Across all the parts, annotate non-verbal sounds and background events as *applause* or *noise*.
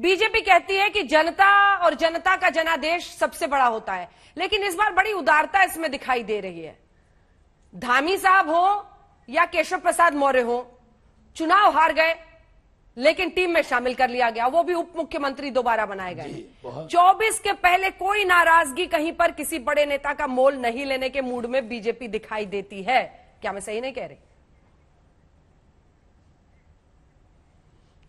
BJP कहती है कि जनता और जनता का जनादेश सबसे बड़ा होता है लेकिन इस बार बड़ी उदारता इसमें दिखाई दे रही है धामी साहब हो या केशव प्रसाद मौर्य हो चुनाव हार गए लेकिन टीम में शामिल कर लिया गया वो भी उप मुख्यमंत्री दोबारा बनाए गए चौबीस के पहले कोई नाराजगी कहीं पर किसी बड़े नेता का मोल नहीं लेने के मूड में बीजेपी दिखाई देती है क्या मैं सही नहीं कह रही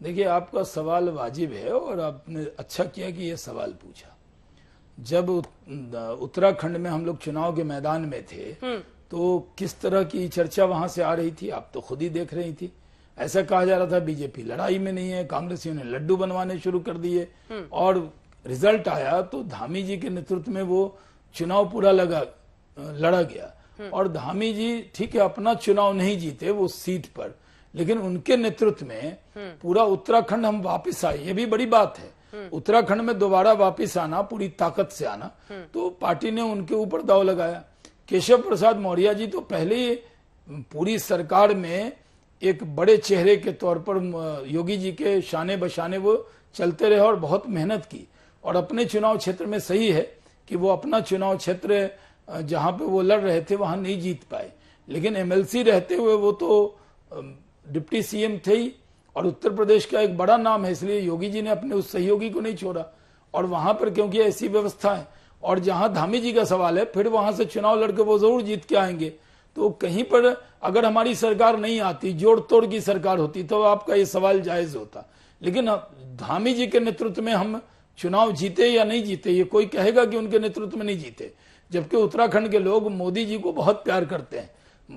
देखिए आपका सवाल वाजिब है और आपने अच्छा किया कि यह सवाल पूछा जब उत्तराखंड में हम लोग चुनाव के मैदान में थे हम्म। तो किस तरह की चर्चा वहां से आ रही थी आप तो खुद ही देख रही थी ऐसा कहा जा रहा था बीजेपी लड़ाई में नहीं है कांग्रेसियों ने लड्डू बनवाने शुरू कर दिए हम्म। और रिजल्ट आया तो धामी जी के नेतृत्व में वो चुनाव पूरा लगा लड़ा गया हम्म। और धामी जी ठीक है अपना चुनाव नहीं जीते वो सीट पर लेकिन उनके नेतृत्व में हम्म। पूरा उत्तराखंड हम वापस आए ये भी बड़ी बात है हम्म। उत्तराखंड में दोबारा वापिस आना पूरी ताकत से आना हम्म। तो पार्टी ने उनके ऊपर दाव लगाया केशव प्रसाद मौर्य जी तो पहले ही पूरी सरकार में एक बड़े चेहरे के तौर पर योगी जी के शाने बशाने वो चलते रहे और बहुत मेहनत की और अपने चुनाव क्षेत्र में सही है कि वो अपना चुनाव क्षेत्र जहां पे वो लड़ रहे थे वहां नहीं जीत पाए लेकिन एमएलसी रहते हुए वो तो डिप्टी सीएम थे ही और उत्तर प्रदेश का एक बड़ा नाम है इसलिए योगी जी ने अपने उस सहयोगी को नहीं छोड़ा और वहां पर क्योंकि ऐसी व्यवस्था है और जहां धामी जी का सवाल है फिर वहां से चुनाव लड़के वो जरूर जीत के आएंगे तो कहीं पर अगर हमारी सरकार नहीं आती जोड़ तोड़ की सरकार होती तो आपका ये सवाल जायज होता लेकिन धामी जी के नेतृत्व में हम चुनाव जीते या नहीं जीते ये कोई कहेगा कि उनके नेतृत्व में नहीं जीते जबकि उत्तराखंड के लोग मोदी जी को बहुत प्यार करते हैं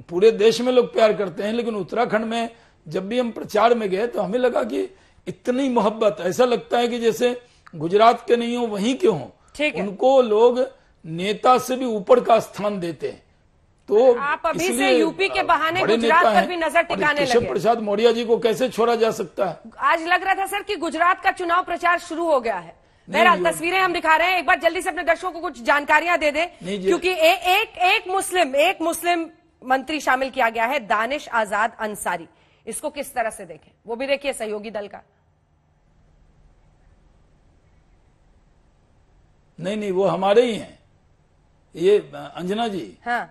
पूरे देश में लोग प्यार करते हैं लेकिन उत्तराखंड में जब भी हम प्रचार में गए तो हमें लगा कि इतनी मोहब्बत ऐसा लगता है कि जैसे गुजरात के नहीं हो वहीं के हों उनको लोग नेता से भी ऊपर का स्थान देते हैं तो आप अभी से यूपी के बहाने गुजरात पर भी नजर टिकाने लगे प्रसाद मौर्य जी को कैसे छोड़ा जा सकता है आज लग रहा था सर कि गुजरात का चुनाव प्रचार शुरू हो गया है बहरहाल तस्वीरें हम दिखा रहे हैं एक बार जल्दी से अपने दर्शकों को कुछ जानकारियां दे दें क्योंकि ए, एक एक मुस्लिम एक मुस्लिम मंत्री शामिल किया गया है दानिश आजाद अंसारी इसको किस तरह से देखें वो भी देखिए सहयोगी दल का नहीं नहीं वो हमारे ही हैं ये अंजना जी हाँ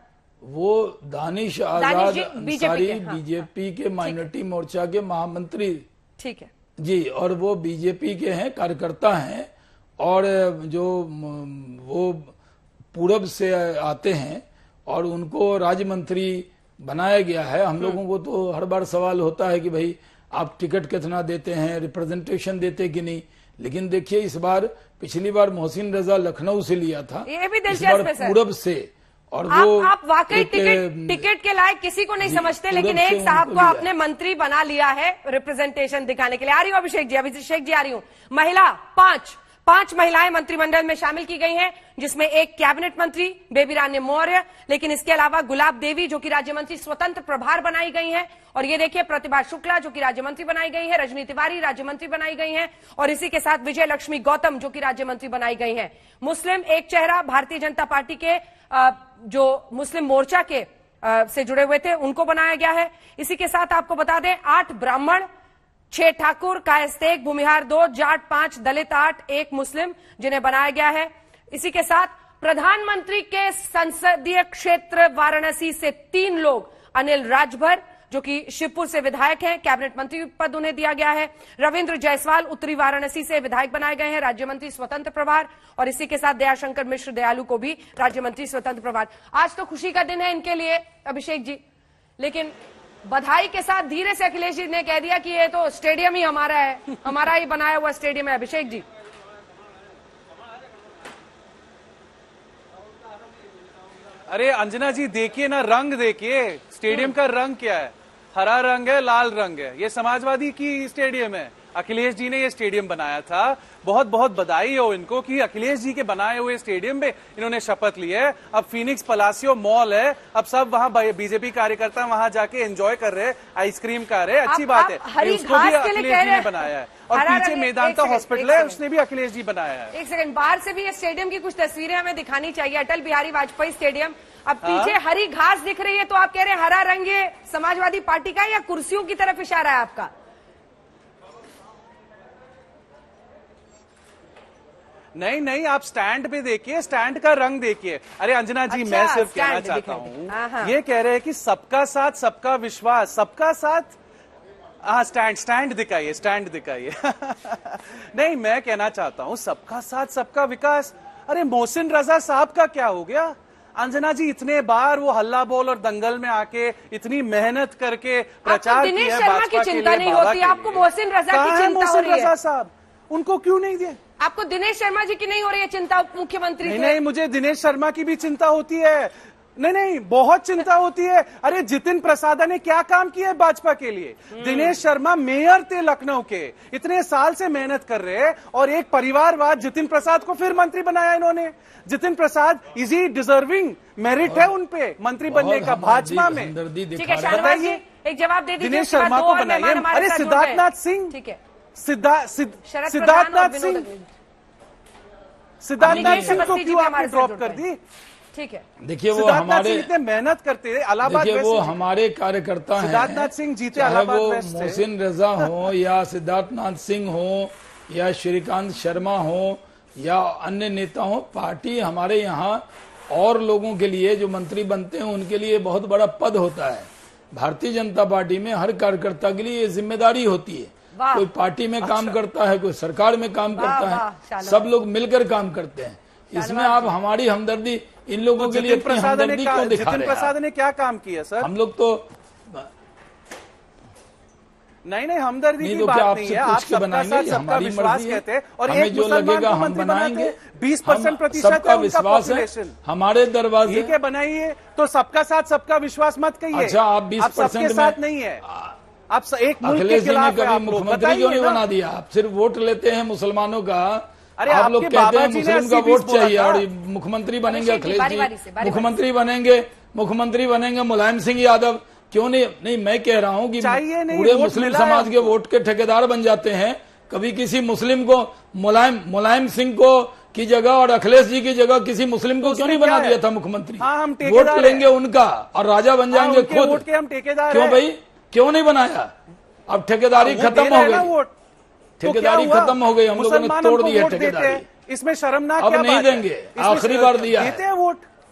वो दानिश आजाद अंसारी बीजेपी के हाँ। माइनॉरिटी मोर्चा के महामंत्री ठीक है जी और वो बीजेपी के हैं कार्यकर्ता हैं और जो वो पूरब से आते हैं और उनको राज्य मंत्री बनाया गया है हम हम्म। लोगों को तो हर बार सवाल होता है कि भाई आप टिकट कितना देते हैं रिप्रेजेंटेशन देते कि नहीं लेकिन देखिए इस बार पिछली बार मोहसिन रजा लखनऊ से लिया था ये भी इस बार पूरब से और आप, वो आप वाकई टिकट टिकट के लायक किसी को नहीं समझते लेकिन एक साहब को आपने मंत्री बना लिया है रिप्रेजेंटेशन दिखाने के लिए आ रही हूँ अभिषेक जी अभिषेक जी आ रही हूँ महिला पांच पांच महिलाएं मंत्रिमंडल में शामिल की गई हैं जिसमें एक कैबिनेट मंत्री बेबी रानी मौर्य लेकिन इसके अलावा गुलाब देवी जो कि राज्य मंत्री स्वतंत्र प्रभार बनाई गई हैं और ये देखिए प्रतिभा शुक्ला जो कि राज्य मंत्री बनाई गई है रजनी तिवारी राज्य मंत्री बनाई गई हैं और इसी के साथ विजय लक्ष्मी गौतम जो कि राज्य मंत्री बनाई गई है मुस्लिम एक चेहरा भारतीय जनता पार्टी के जो मुस्लिम मोर्चा के से जुड़े हुए थे उनको बनाया गया है इसी के साथ आपको बता दें आठ ब्राह्मण छह ठाकुर एक भूमिहार दो जाट पांच दलित आठ एक मुस्लिम जिन्हें बनाया गया है इसी के साथ प्रधानमंत्री के संसदीय क्षेत्र वाराणसी से तीन लोग अनिल राजभर जो कि शिवपुर से विधायक हैं कैबिनेट मंत्री पद उन्हें दिया गया है रविंद्र जायसवाल उत्तरी वाराणसी से विधायक बनाए गए हैं राज्य मंत्री स्वतंत्र प्रभार और इसी के साथ दयाशंकर मिश्र दयालु को भी राज्य मंत्री स्वतंत्र प्रभार आज तो खुशी का दिन है इनके लिए अभिषेक जी लेकिन बधाई के साथ धीरे से अखिलेश जी ने कह दिया कि ये तो स्टेडियम ही हमारा है हमारा ही बनाया हुआ स्टेडियम है अभिषेक जी अरे अंजना जी देखिए ना रंग देखिए स्टेडियम का रंग क्या है हरा रंग है लाल रंग है ये समाजवादी की स्टेडियम है अखिलेश जी ने ये स्टेडियम बनाया था बहुत बहुत बधाई हो इनको कि अखिलेश जी के बनाए हुए स्टेडियम में इन्होंने शपथ ली है अब फिनिक्स पलासियो मॉल है अब सब वहाँ बीजेपी कार्यकर्ता वहाँ जाके एंजॉय कर रहे हैं आइसक्रीम खा रहे अच्छी बात है उसको भी अखिलेश जी ने बनाया है और पीछे मेदांता हॉस्पिटल है उसने भी अखिलेश जी बनाया है एक सेकंड बाहर से भी स्टेडियम की कुछ तस्वीरें हमें दिखानी चाहिए अटल बिहारी वाजपेयी स्टेडियम अब हाँ। पीछे हरी घास दिख रही है तो आप कह रहे हैं हरा रंग ये समाजवादी पार्टी का या कुर्सियों की तरफ इशारा है आपका नहीं नहीं आप स्टैंड पे देखिए स्टैंड का रंग देखिए अरे अंजना जी अच्छा, मैं सिर्फ कहना चाहता हूँ हाँ, हाँ। ये कह रहे हैं कि सबका साथ सबका विश्वास सबका साथ हाँ स्टैंड स्टैंड दिखाइए स्टैंड दिखाइए *laughs* नहीं मैं कहना चाहता हूँ सबका साथ सबका विकास अरे मोहसिन रजा साहब का क्या हो गया अंजना जी इतने बार वो हल्ला बोल और दंगल में आके इतनी मेहनत करके प्रचार किया है की चिंता नहीं होती आपको मोहसिन रजा की चिंता मोहसिन रजा साहब उनको क्यों नहीं दिया आपको दिनेश शर्मा जी की नहीं हो रही है चिंता उप मुख्यमंत्री नहीं, नहीं मुझे दिनेश शर्मा की भी चिंता होती है नहीं नहीं बहुत चिंता होती है अरे जितिन प्रसादा ने क्या काम किया है भाजपा के लिए हम्म। दिनेश शर्मा मेयर थे लखनऊ के इतने साल से मेहनत कर रहे और एक परिवारवाद जितिन प्रसाद को फिर मंत्री बनाया इन्होंने Jitin Prasad easy deserving merit है उनपे मंत्री बनने का भाजपा में बताइए एक जवाब दे दिनेश शर्मा को बनाइए अरे सिद्धार्थनाथ सिंह ठीक है सिद्धार्थ सिंह सिद्धार्थनाथ सिंह को क्यों आपने ड्रॉप कर दी ठीक है देखिए वो हमारे इतने मेहनत करते थे अलाहाबाद वो हमारे कार्यकर्ता हैं सिद्धार्थनाथ सिंह जीते वो मोहसिन रजा हो या सिद्धार्थनाथ सिंह हो या श्रीकांत शर्मा हो या अन्य नेता हो पार्टी हमारे यहाँ और लोगों के लिए जो मंत्री बनते हैं उनके लिए बहुत बड़ा पद होता है भारतीय जनता पार्टी में हर कार्यकर्ता के लिए ये जिम्मेदारी होती है कोई पार्टी में काम अच्छा। करता है कोई सरकार में काम करता है सब लोग मिलकर काम करते हैं इसमें आप हमारी हमदर्दी इन तो लोगों के लिए प्रसाद क्यों दिखा रहे प्रसाद ने क्या काम किया सर हम लोग तो नहीं नहीं हमदर्दी की तो बात नहीं है आप सबका साथ सबका विश्वास कहते हैं और हमें जो लगेगा हम बनाएंगे बीस परसेंट प्रतिशत का विश्वास है हमारे दरवाजे के बनाइए तो सबका साथ सबका विश्वास मत कहिए अच्छा आप बीस परसेंट साथ नहीं है आप एक मुल्क के ने कभी मुख्यमंत्री क्यों नहीं बना दिया आप सिर्फ वोट लेते हैं मुसलमानों का अरे आप लोग कहते हैं मुस्लिम का वोट चाहिए और मुख्यमंत्री बनेंगे अखिलेश जी मुख्यमंत्री बनेंगे मुख्यमंत्री बनेंगे मुलायम सिंह यादव क्यों नहीं नहीं मैं कह रहा हूँ कि पूरे मुस्लिम समाज के वोट के ठेकेदार बन जाते हैं कभी किसी मुस्लिम को मुलायम मुलायम सिंह को की जगह और अखिलेश जी की जगह किसी मुस्लिम को क्यों नहीं बना दिया था मुख्यमंत्री हाँ, वोट लेंगे उनका और राजा बन हाँ, जाएंगे खुद क्यों भाई क्यों नहीं बनाया अब ठेकेदारी हाँ, खत्म हो गई तो ठेकेदारी खत्म हो गई हम लोगों ने तोड़ दी है ठेकेदारी इसमें ना अब नहीं देंगे आखिरी बार दिया देते हैं वोट